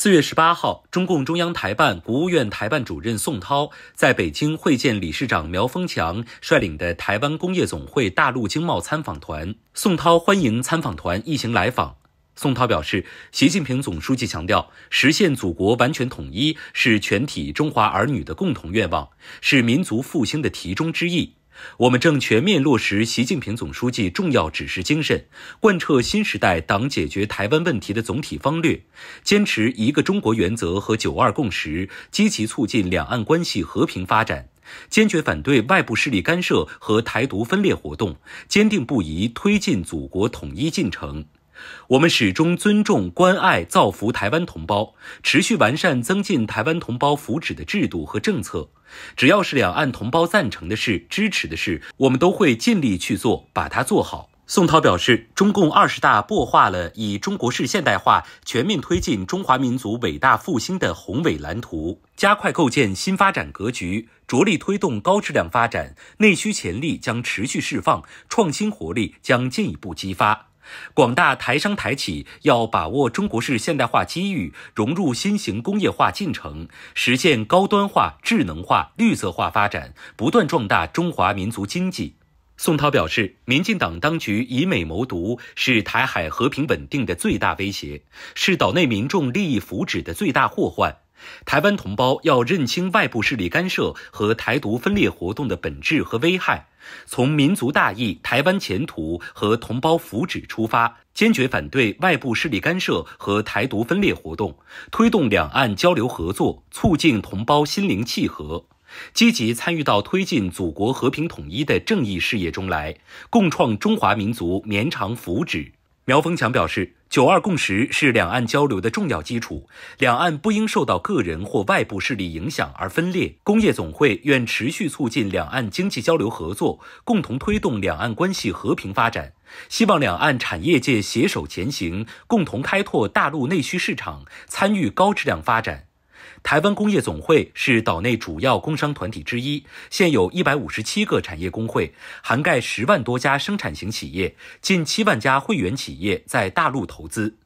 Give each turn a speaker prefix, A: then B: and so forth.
A: 四月十八号，中共中央台办、国务院台办主任宋涛在北京会见理事长苗峰强率领的台湾工业总会大陆经贸参访团。宋涛欢迎参访团一行来访。宋涛表示，习近平总书记强调，实现祖国完全统一是全体中华儿女的共同愿望，是民族复兴的题中之意。我们正全面落实习近平总书记重要指示精神，贯彻新时代党解决台湾问题的总体方略，坚持一个中国原则和九二共识，积极促进两岸关系和平发展，坚决反对外部势力干涉和台独分裂活动，坚定不移推进祖国统一进程。我们始终尊重、关爱、造福台湾同胞，持续完善、增进台湾同胞福祉的制度和政策。只要是两岸同胞赞成的事、支持的事，我们都会尽力去做，把它做好。宋涛表示，中共二十大擘画了以中国式现代化全面推进中华民族伟大复兴的宏伟蓝图，加快构建新发展格局，着力推动高质量发展，内需潜力将持续释放，创新活力将进一步激发。广大台商台企要把握中国式现代化机遇，融入新型工业化进程，实现高端化、智能化、绿色化发展，不断壮大中华民族经济。宋涛表示，民进党当局以美谋独是台海和平稳定的最大威胁，是岛内民众利益福祉的最大祸患。台湾同胞要认清外部势力干涉和台独分裂活动的本质和危害，从民族大义、台湾前途和同胞福祉出发，坚决反对外部势力干涉和台独分裂活动，推动两岸交流合作，促进同胞心灵契合，积极参与到推进祖国和平统一的正义事业中来，共创中华民族绵长福祉。苗峰强表示，九二共识是两岸交流的重要基础，两岸不应受到个人或外部势力影响而分裂。工业总会愿持续促进两岸经济交流合作，共同推动两岸关系和平发展。希望两岸产业界携手前行，共同开拓大陆内需市场，参与高质量发展。台湾工业总会是岛内主要工商团体之一，现有一百五十七个产业工会，涵盖十万多家生产型企业，近七万家会员企业在大陆投资。